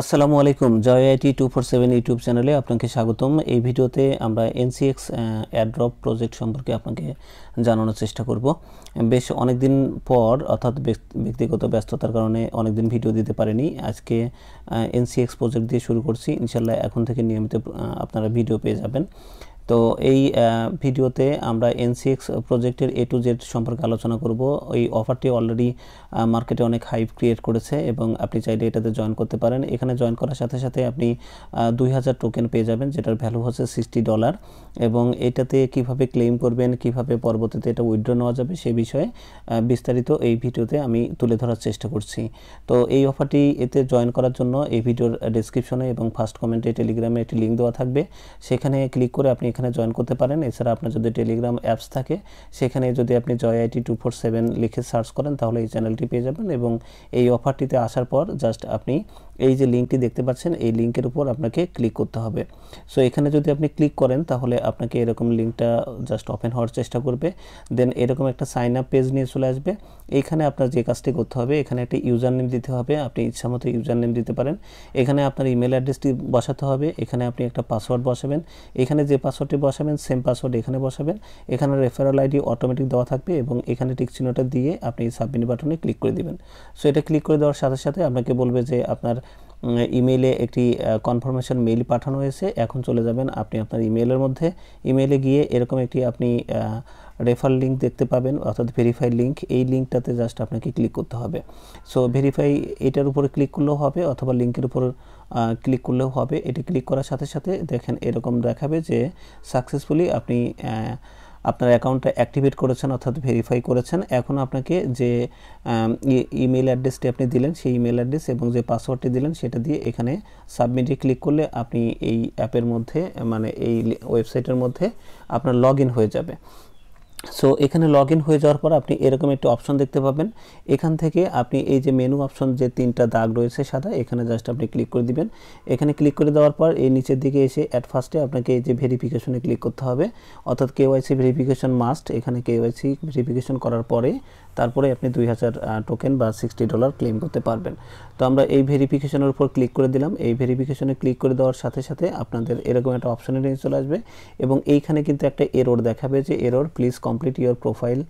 আসসালামু আলাইকুম Joy IT two four seven YouTube চ্যানেলে আপনাকে স্বাগতম এই ভিডিওতে আমরা এনসিএক্স অ্যাড্রপ প্রজেক্ট সম্পর্কে আপনাকে জানানোর চেষ্টা করব বেশ অনেক দিন পর অর্থাৎ ব্যক্তিগত ব্যস্ততার কারণে অনেক দিন ভিডিও দিতে পারেনি আজকে এনসিএক্স প্রজেক্ট দিয়ে শুরু করছি ইনশাল্লাহ এখন থেকে নিয়মিত আপনারা ভিডিও পেয়ে যাবেন তো এই ভিডিওতে আমরা এনসিএক্স প্রজেক্টের এ টু জেড সম্পর্কে আলোচনা করব এই অফারটি অলরেডি মার্কেটে অনেক হাইপ ক্রিয়েট করেছে এবং আপনি চাইলে এটাতে জয়েন করতে পারেন এখানে জয়েন করার সাথে সাথে আপনি দুই হাজার টোকেন পেয়ে যাবেন যেটার ভ্যালু হচ্ছে সিক্সটি ডলার এবং এটাতে কিভাবে ক্লেম করবেন কিভাবে পরবর্তীতে এটা উইড্রো নেওয়া যাবে সে বিষয়ে বিস্তারিত এই ভিডিওতে আমি তুলে ধরার চেষ্টা করছি তো এই অফারটি এতে জয়েন করার জন্য এই ভিডিওর ডিসক্রিপশনে এবং ফার্স্ট কমেন্টে টেলিগ্রামে একটি লিঙ্ক দেওয়া থাকবে সেখানে ক্লিক করে আপনি এখানে জয়েন করতে পারেন এছাড়া আপনার যদি টেলিগ্রাম অ্যাপস থাকে সেখানে যদি আপনি Joy IT two four seven লিখে সার্চ করেন তাহলে এই চ্যানেলটি পেয়ে যাবেন এবং এই অফারটিতে আসার পর জাস্ট আপনি এই যে লিঙ্কটি দেখতে পাচ্ছেন এই লিঙ্কের উপর আপনাকে ক্লিক করতে হবে সো এখানে যদি আপনি ক্লিক করেন তাহলে আপনাকে এরকম লিঙ্কটা জাস্ট ওপেন হওয়ার চেষ্টা করবে দেন এরকম একটা সাইন আপ পেজ নিয়ে চলে আসবে এখানে আপনার যে কাজটি করতে হবে এখানে একটা ইউজার নেম দিতে হবে আপনি মতো ইউজার নেম দিতে পারেন এখানে আপনার ইমেল অ্যাড্রেসটি বসাতে হবে এখানে আপনি একটা পাসওয়ার্ড বসাবেন এখানে যে পাসওয়ার্ডটি বসাবেন সেম পাসওয়ার্ড এখানে বসাবেন এখানে রেফারেল আইডি অটোমেটিক দেওয়া থাকবে এবং এখানে টিক চিহ্নটা দিয়ে আপনি সাবমিট বাটনে ক্লিক করে দিবেন সো এটা ক্লিক করে দেওয়ার সাথে সাথে আপনাকে বলবে যে আপনার ইমেইলে একটি কনফার্মেশন মেইল পাঠানো হয়েছে এখন চলে যাবেন আপনি আপনার ইমেইলের মধ্যে ইমেইলে গিয়ে এরকম একটি আপনি রেফার লিঙ্ক দেখতে পাবেন অর্থাৎ ভেরিফাই লিঙ্ক এই লিঙ্কটাতে জাস্ট আপনাকে ক্লিক করতে হবে সো ভেরিফাই এটার উপরে ক্লিক করলেও হবে অথবা লিঙ্কের উপর ক্লিক করলেও হবে এটি ক্লিক করার সাথে সাথে দেখেন এরকম দেখাবে যে সাকসেসফুলি আপনি আপনার অ্যাকাউন্টটা অ্যাক্টিভেট করেছেন অর্থাৎ ভেরিফাই করেছেন এখন আপনাকে যে ইমেল অ্যাড্রেসটি আপনি দিলেন সেই ইমেল অ্যাড্রেস এবং যে পাসওয়ার্ডটি দিলেন সেটা দিয়ে এখানে সাবমিটে ক্লিক করলে আপনি এই অ্যাপের মধ্যে মানে এই ওয়েবসাইটের মধ্যে আপনার লগ হয়ে যাবে সো এখানে লগ ইন হয়ে যাওয়ার পর আপনি এরকম একটি অপশন দেখতে পাবেন এখান থেকে আপনি এই যে মেনু অপশন যে তিনটা দাগ রয়েছে সাদা এখানে জাস্ট আপনি ক্লিক করে দিবেন এখানে ক্লিক করে দেওয়ার পর এই নিচের দিকে এসে অ্যাট ফার্স্টে আপনাকে এই যে ভেরিফিকেশনে ক্লিক করতে হবে অর্থাৎ কেওয়াইসি ভেরিফিকেশন মাস্ট এখানে কেওয়াইসি ভেরিফিকেশন করার পরে তারপরে আপনি দুই হাজার টোকেন বা সিক্সটি ডলার ক্লেম করতে পারবেন তো আমরা এই ভেরিফিকেশনের উপর ক্লিক করে দিলাম এই ভেরিফিকেশনে ক্লিক করে দেওয়ার সাথে সাথে আপনাদের এরকম একটা অপশানে নিয়ে চলে আসবে এবং এইখানে কিন্তু একটা এরোর দেখাবে যে error please complete your profile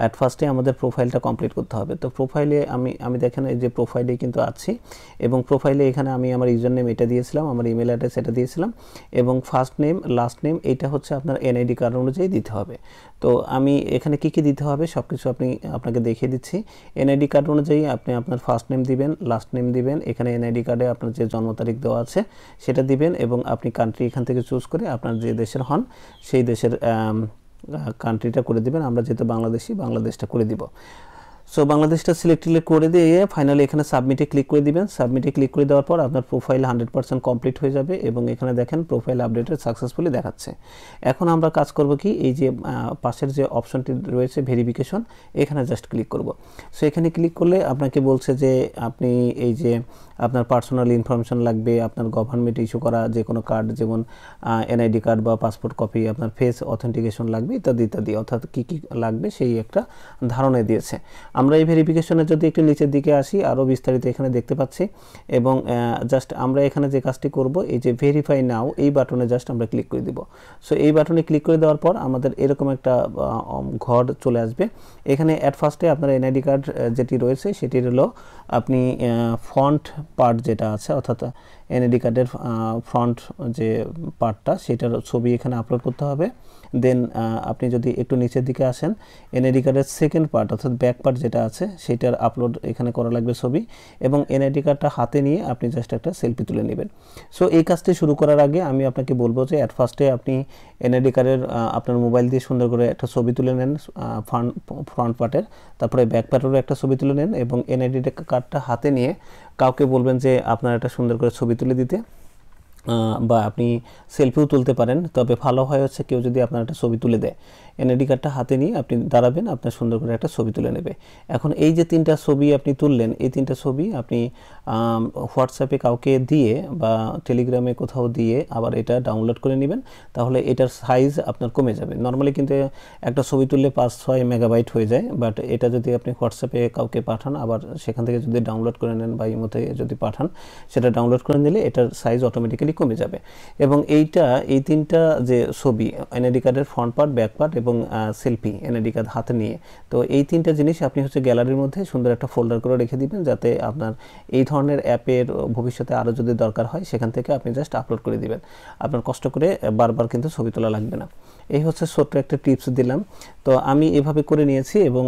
at ফার্স্টে আমাদের প্রোফাইলটা কমপ্লিট করতে হবে তো প্রোফাইলে আমি আমি দেখেন এই যে প্রোফাইলে কিন্তু আছি এবং প্রোফাইলে এখানে আমি আমার ইউজার নেম এটা দিয়েছিলাম আমার ইমেল অ্যাড্রেস এটা দিয়েছিলাম এবং ফার্স্ট নেম লাস্ট নেম এটা হচ্ছে আপনার এনআইডি কার্ড অনুযায়ী দিতে হবে তো আমি এখানে কী কী দিতে হবে সব কিছু আপনি আপনার আপনাকে দেখিয়ে দিচ্ছি এনআইডি কার্ড অনুযায়ী আপনি আপনার ফার্স্ট নেম দিবেন লাস্ট নেম দিবেন এখানে এনআইডি কার্ডে আপনার যে জন্ম তারিখ দেওয়া আছে সেটা দিবেন এবং আপনি কান্ট্রি এখান থেকে চুজ করে আপনার যে দেশের হন সেই দেশের কান্ট্রিটা করে দিবেন আমরা যেহেতু বাংলাদেশি বাংলাদেশটা করে দিব সো বাংলাদেশটা সিলেক্ট করে দিয়ে ফাইনালি এখানে সাবমিটে ক্লিক করে দিবেন সাবমিটে ক্লিক করে দেওয়ার পর আপনার প্রোফাইল হান্ড্রেড পার্সেন্ট কমপ্লিট হয়ে যাবে এবং এখানে দেখেন প্রোফাইল আপডেটের সাকসেসফুলি দেখাচ্ছে এখন আমরা কাজ করব কি এই যে পাশের যে অপশনটি রয়েছে ভেরিফিকেশন এখানে জাস্ট ক্লিক করব সো এখানে ক্লিক করলে আপনাকে বলছে যে আপনি এই যে আপনার পার্সোনাল ইনফরমেশন লাগবে আপনার গভর্নমেন্ট ইস্যু করা যে কোনো কার্ড যেমন এনআইডি কার্ড বা পাসপোর্ট কপি আপনার ফেস অথেন্টিকেশন লাগবে ইত্যাদি ইত্যাদি অর্থাৎ কী কী লাগবে সেই একটা ধারণা দিয়েছে আমরা এই ভেরিফিকেশনে যদি একটু নিচের দিকে আসি আরও বিস্তারিত এখানে দেখতে পাচ্ছি এবং জাস্ট আমরা এখানে যে কাজটি করব এই যে ভেরিফাই নাও এই বাটনে জাস্ট আমরা ক্লিক করে দিব সো এই বাটনে ক্লিক করে দেওয়ার পর আমাদের এরকম একটা ঘর চলে আসবে এখানে অ্যাট ফার্স্টে আপনার এনআইডি কার্ড যেটি রয়েছে সেটির হলো আপনি ফন্ট পার্ট যেটা আছে অর্থাৎ এনএডি কার্ডের ফ্রন্ট যে পার্টটা সেটার ছবি এখানে আপলোড করতে হবে দেন আপনি যদি একটু নিচের দিকে আসেন এনএডি কার্ডের সেকেন্ড পার্ট অর্থাৎ ব্যাক পার্ট যেটা আছে সেটার আপলোড এখানে করা লাগবে ছবি এবং এনআইডি কার্ডটা হাতে নিয়ে আপনি জাস্ট একটা সেলফি তুলে নেবেন সো এই কাজটি শুরু করার আগে আমি আপনাকে বলবো যে অ্যাট ফার্স্টে আপনি এনআইডি কার্ডের আপনার মোবাইল দিয়ে সুন্দর করে একটা ছবি তুলে নেন ফ্রন্ট ফ্রন্ট পার্টের তারপরে ব্যাক পার্টেরও একটা ছবি তুলে নেন এবং এনআইডি কার্ডটা হাতে নিয়ে কাউকে বলবেন যে আপনার একটা সুন্দর করে ছবি তুলে দিতে বা আপনি সেলফিও তুলতে পারেন তবে ভালো হয় হচ্ছে কেউ যদি আপনার একটা ছবি তুলে দেয় এনআইডি কার্ডটা হাতে নিয়ে আপনি দাঁড়াবেন আপনার সুন্দর করে একটা ছবি তুলে নেবে এখন এই যে তিনটা ছবি আপনি তুললেন এই তিনটা ছবি আপনি হোয়াটসঅ্যাপে কাউকে দিয়ে বা টেলিগ্রামে কোথাও দিয়ে আবার এটা ডাউনলোড করে নেবেন তাহলে এটার সাইজ আপনার কমে যাবে নর্মালি কিন্তু একটা ছবি তুললে পাঁচ ছয় মেগাবাইট হয়ে যায় বাট এটা যদি আপনি হোয়াটসঅ্যাপে কাউকে পাঠান আবার সেখান থেকে যদি ডাউনলোড করে নেন বা ইমোতে যদি পাঠান সেটা ডাউনলোড করে নিলে এটার সাইজ অটোমেটিক্যালি কমে যাবে এবং এইটা এই তিনটা যে ছবি এনআইডি কার্ডের ফ্রন্ট পার্ট ব্যাক পার্ট এবং সেলফি এনআইডি কার্ড হাতে নিয়ে তো এই তিনটা জিনিস আপনি হচ্ছে গ্যালারির মধ্যে সুন্দর একটা ফোল্ডার করে রেখে দিবেন যাতে আপনার এই ধরনের অ্যাপের ভবিষ্যতে আরও যদি দরকার হয় সেখান থেকে আপনি জাস্ট আপলোড করে দিবেন আপনার কষ্ট করে বারবার কিন্তু ছবি তোলা লাগবে না এই হচ্ছে ছোট্ট একটা টিপস দিলাম তো আমি এভাবে করে নিয়েছি এবং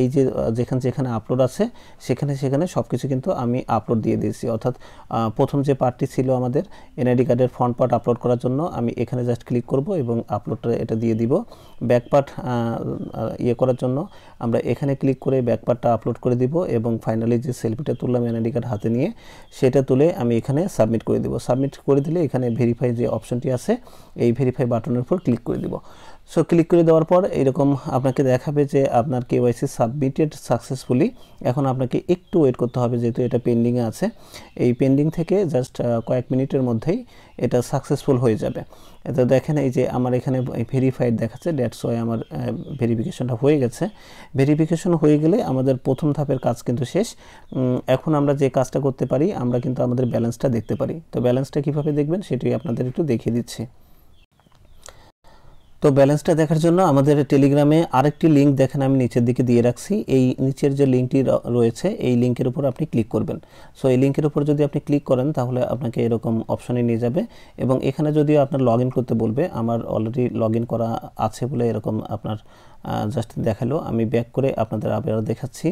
এই যে যেখানে যেখানে আপলোড আছে সেখানে সেখানে সব কিছু কিন্তু আমি আপলোড দিয়ে দিয়েছি অর্থাৎ প্রথম যে পার্টটি ছিল আমাদের এনআইডি কার্ডের ফ্রন্ট পার্ট আপলোড করার জন্য আমি এখানে জাস্ট ক্লিক করব এবং আপলোডটা এটা দিয়ে দিব ব্যাক পার্ট ইয়ে করার জন্য আমরা এখানে ক্লিক করে ব্যাক পার্টটা আপলোড করে দিব এবং ফাইনালি যে সেলফিটা তুললাম এনআইডি কার্ড হাতে নিয়ে সেটা তুলে আমি এখানে সাবমিট করে দিব সাবমিট করে দিলে এখানে ভেরিফাই যে অপশনটি আছে এই ভেরিফাই বাটনের উপর ক্লিক করে দিব দেব সো ক্লিক করে দেওয়ার পর এরকম আপনাকে দেখাবে যে আপনার কেওয়াইসি সাবমিটেড সাকসেসফুলি এখন আপনাকে একটু ওয়েট করতে হবে যেহেতু এটা পেন্ডিংয়ে আছে এই পেন্ডিং থেকে জাস্ট কয়েক মিনিটের মধ্যেই এটা সাকসেসফুল হয়ে যাবে এতে দেখেন এই যে আমার এখানে ভেরিফাইড দেখাচ্ছে ড্যাটস ওয়াই আমার ভেরিফিকেশনটা হয়ে গেছে ভেরিফিকেশন হয়ে গেলে আমাদের প্রথম ধাপের কাজ কিন্তু শেষ এখন আমরা যে কাজটা করতে পারি আমরা কিন্তু আমাদের ব্যালেন্সটা দেখতে পারি তো ব্যালেন্সটা কীভাবে দেখবেন সেটি আপনাদের একটু দেখিয়ে দিচ্ছি তো ব্যালেন্সটা দেখার জন্য আমাদের টেলিগ্রামে আরেকটি লিঙ্ক দেখেন আমি নিচের দিকে দিয়ে রাখছি এই নিচের যে লিঙ্কটি রয়েছে এই লিঙ্কের উপর আপনি ক্লিক করবেন সো এই লিঙ্কের উপর যদি আপনি ক্লিক করেন তাহলে আপনাকে এরকম অপশানে নিয়ে যাবে এবং এখানে যদিও আপনার লগ করতে বলবে আমার অলরেডি লগ করা আছে বলে এরকম আপনার জাস্ট দেখালো আমি ব্যাক করে আপনাদের আবার দেখাচ্ছি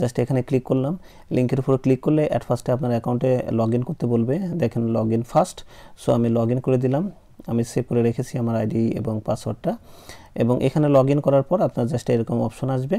জাস্ট এখানে ক্লিক করলাম লিঙ্কের উপর ক্লিক করলে অ্যাট ফার্স্টে আপনার অ্যাকাউন্টে লগ করতে বলবে দেখেন লগ ইন ফার্স্ট সো আমি লগ করে দিলাম আমি সেভ করে রেখেছি আমার আইডি এবং পাসওয়ার্ডটা এবং এখানে লগ করার পর আপনার জাস্ট এরকম অপশন আসবে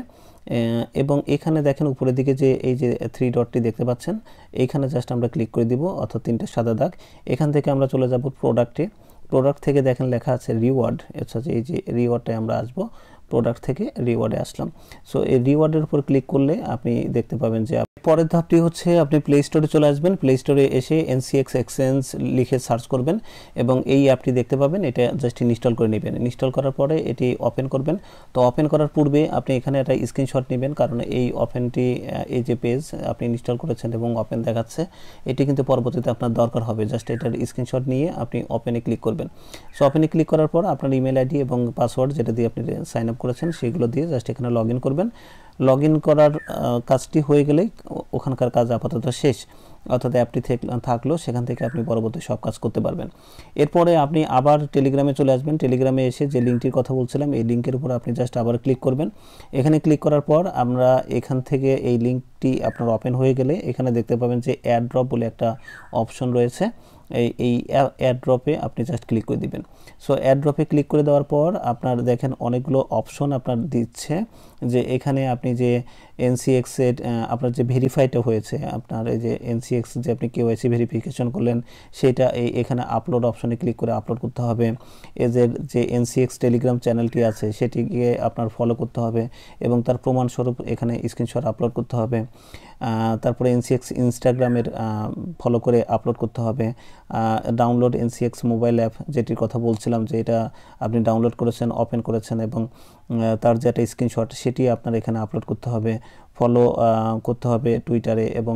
এবং এখানে দেখেন উপরের দিকে যে এই যে থ্রি ডটটি দেখতে পাচ্ছেন এইখানে জাস্ট আমরা ক্লিক করে দিব অর্থাৎ তিনটে সাদা দাগ এখান থেকে আমরা চলে যাব প্রোডাক্টে প্রোডাক্ট থেকে দেখেন লেখা আছে রিওয়ার্ড হচ্ছে এই যে রিওয়ার্ডটায় আমরা আসবো প্রোডাক্ট থেকে রিওয়ার্ডে আসলাম সো এই রিওয়ার্ডের উপর ক্লিক করলে আপনি দেখতে পাবেন যে পরের ধাপটি হচ্ছে আপনি প্লে স্টোরে চলে আসবেন প্লে স্টোরে এসে এনসিএক্স এক্সচেঞ্জ লিখে সার্চ করবেন এবং এই অ্যাপটি দেখতে পাবেন এটা জাস্ট ইনস্টল করে নেবেন ইনস্টল করার পরে এটি ওপেন করবেন তো ওপেন করার পূর্বে আপনি এখানে একটা স্ক্রিনশট নেবেন কারণ এই ওপেনটি এই যে পেজ আপনি ইনস্টল করেছেন এবং ওপেন দেখাচ্ছে এটি কিন্তু পরবর্তীতে আপনার দরকার হবে জাস্ট এটার স্ক্রিনশট নিয়ে আপনি ওপেনে ক্লিক করবেন সো ওপেনে ক্লিক করার পর আপনার ইমেল আইডি এবং পাসওয়ার্ড যেটা দিয়ে আপনি সাইন আপ করেছেন সেগুলো দিয়ে জাস্ট এখানে লগ করবেন লগ করার কাজটি হয়ে গেলেই ওখানকার কাজ আপাতত শেষ অর্থাৎ অ্যাপটি থাকলো সেখান থেকে আপনি পরবর্তী সব কাজ করতে পারবেন এরপরে আপনি আবার টেলিগ্রামে চলে আসবেন টেলিগ্রামে এসে যে লিঙ্কটির কথা বলছিলাম এই লিঙ্কের উপর আপনি জাস্ট আবার ক্লিক করবেন এখানে ক্লিক করার পর আমরা এখান থেকে এই লিঙ্কটি আপনার ওপেন হয়ে গেলে এখানে দেখতে পাবেন যে অ্যাড্রপ বলে একটা অপশন রয়েছে এই এই অ্যাড্রপে আপনি জাস্ট ক্লিক করে দিবেন সো অ্যাড্রপে ক্লিক করে দেওয়ার পর আপনার দেখেন অনেকগুলো অপশন আপনার দিচ্ছে যে এখানে আপনি যে এর আপনার যে ভেরিফাইটা হয়েছে আপনার এই যে এনসিএক্স যে আপনি কেওয়াইসি ভেরিফিকেশন করলেন সেটা এই এখানে আপলোড অপশনে ক্লিক করে আপলোড করতে হবে এদের যে এনসিএক্স টেলিগ্রাম চ্যানেলটি আছে সেটিকে আপনার ফলো করতে হবে এবং তার প্রমাণস্বরূপ এখানে স্ক্রিনশট আপলোড করতে হবে তারপরে এনসিএক্স ইনস্টাগ্রামের ফলো করে আপলোড করতে হবে ডাউনলোড এনসিএক্স মোবাইল অ্যাপ যেটির কথা বলছিলাম যে এটা আপনি ডাউনলোড করেছেন ওপেন করেছেন এবং তার যে একটা স্ক্রিনশট সেটি আপনার এখানে আপলোড করতে হবে ফলো করতে হবে টুইটারে এবং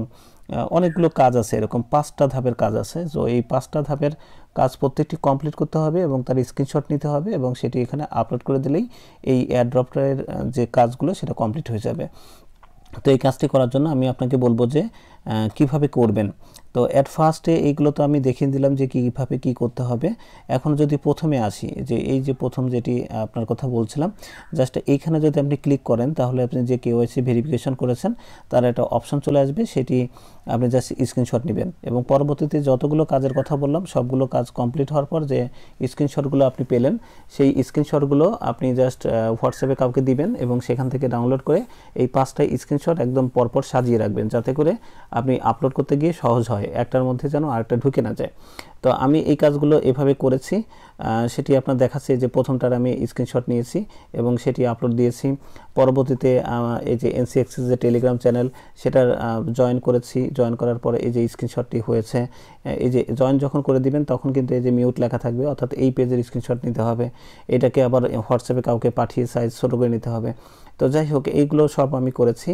অনেকগুলো কাজ আছে এরকম পাঁচটা ধাপের কাজ আছে সো এই পাঁচটা ধাপের কাজ প্রত্যেকটি কমপ্লিট করতে হবে এবং তার স্ক্রিনশট নিতে হবে এবং সেটি এখানে আপলোড করে দিলেই এই অ্যাড্রপটারের যে কাজগুলো সেটা কমপ্লিট হয়ে যাবে তো এই কাজটি করার জন্য আমি আপনাকে বলবো যে কিভাবে করবেন তো অ্যাট ফার্স্টে এইগুলো তো আমি দেখিয়ে দিলাম যে কীভাবে কি করতে হবে এখন যদি প্রথমে আসি যে এই যে প্রথম যেটি আপনার কথা বলছিলাম জাস্ট এইখানে যদি আপনি ক্লিক করেন তাহলে আপনি যে কেওয়াইসি ভেরিফিকেশন করেছেন তার একটা অপশন চলে আসবে সেটি আপনি জাস্ট স্ক্রিনশট নেবেন এবং পরবর্তীতে যতগুলো কাজের কথা বললাম সবগুলো কাজ কমপ্লিট হওয়ার পর যে স্ক্রিনশটগুলো আপনি পেলেন সেই স্ক্রিনশটগুলো আপনি জাস্ট হোয়াটসঅ্যাপে কাউকে দিবেন এবং সেখান থেকে ডাউনলোড করে এই পাঁচটা স্ক্রিনশট একদম পরপর সাজিয়ে রাখবেন যাতে করে আপনি আপলোড করতে গিয়ে সহজ হয় একটার মধ্যে যেন আরেকটা ঢুকে না যায় তো আমি এই কাজগুলো এভাবে করেছি সেটি আপনার দেখাচ্ছে যে প্রথমটার আমি স্ক্রিনশট নিয়েছি এবং সেটি আপলোড দিয়েছি পরবর্তীতে এই যে এনসিএক্সের যে টেলিগ্রাম চ্যানেল সেটার জয়েন করেছি জয়েন করার পরে এই যে স্ক্রিনশটটি হয়েছে এই যে জয়েন যখন করে দিবেন তখন কিন্তু এই যে মিউট লেখা থাকবে অর্থাৎ এই পেজের স্ক্রিনশট নিতে হবে এটাকে আবার হোয়াটসঅ্যাপে কাউকে পাঠিয়ে সাইজ ছোটো করে নিতে হবে তো যাই হোক এইগুলো সব আমি করেছি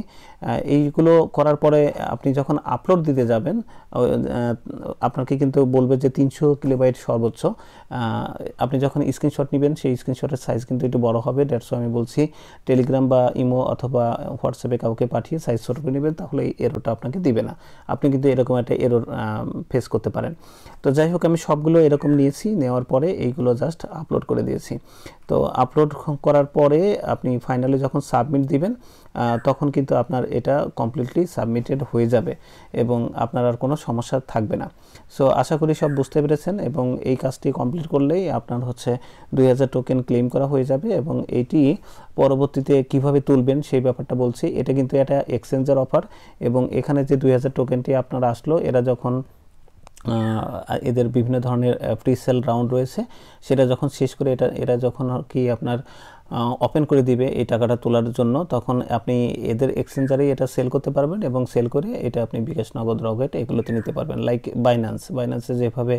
এইগুলো করার পরে আপনি যখন আপলোড দিতে যাবেন আপনাকে কিন্তু বলবে যে তিনশো কিলোবাইট সর্বোচ্চ আপনি যখন স্ক্রিনশট নেবেন সেই স্ক্রিনশটের সাইজ কিন্তু একটু বড় হবে দেড়শো আমি বলছি টেলিগ্রাম বা ইমো অথবা হোয়াটসঅ্যাপে কাউকে পাঠিয়ে সাইজ ছোট করে নেবেন তাহলে এই এরোটা আপনাকে দিবে না আপনি কিন্তু এরকম একটা এরোর ফেস করতে পারেন তো যাই হোক আমি সবগুলো এরকম নিয়েছি নেওয়ার পরে এইগুলো জাস্ট আপলোড করে দিয়েছি তো আপলোড করার পরে আপনি ফাইনালি যখন সাবমিট দিবেন তখন কিন্তু আপনার এটা কমপ্লিটলি সাবমিটেড হয়ে যাবে এবং আপনার আর কোনো সমস্যা থাকবে না সো আশা করি সব বুঝতে পেরেছেন এবং এই কাজটি কমপ্লিট করলেই আপনার হচ্ছে দুই টোকেন ক্লেম করা হয়ে যাবে এবং এটি পরবর্তীতে কিভাবে তুলবেন সেই ব্যাপারটা বলছি এটা কিন্তু এটা এক্সচেঞ্জের অফার এবং এখানে যে দুই টোকেনটি আপনার আসলো এরা যখন এদের বিভিন্ন ধরনের ফ্রি সেল রাউন্ড রয়েছে সেটা যখন শেষ করে এটা এরা যখন কি আপনার ওপেন করে দিবে এই টাকাটা তোলার জন্য তখন আপনি এদের এক্সচেঞ্জারে এটা সেল করতে পারবেন এবং সেল করে এটা আপনি বিকাশ নগদ রকেট এগুলোতে নিতে পারবেন লাইক বাইন্যান্স বাইন্যান্সে যেভাবে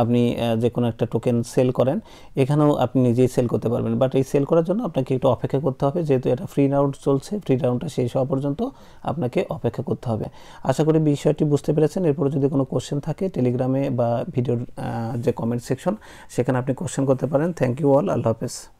আপনি যে কোনো একটা টোকেন সেল করেন এখানেও আপনি নিজেই সেল করতে পারবেন বাট এই সেল করার জন্য আপনাকে একটু অপেক্ষা করতে হবে যেহেতু এটা ফ্রি রাউন্ড চলছে ফ্রি রাউন্ডটা শেষ হওয়া পর্যন্ত আপনাকে অপেক্ষা করতে হবে আশা করি বিষয়টি বুঝতে পেরেছেন এরপরে যদি কোনো কোশ্চেন থাকে টেলিগ্রামে বা ভিডিওর যে কমেন্ট সেকশন সেখানে আপনি কোশ্চেন করতে পারেন থ্যাংক ইউ অল আল্লাহ হাফেজ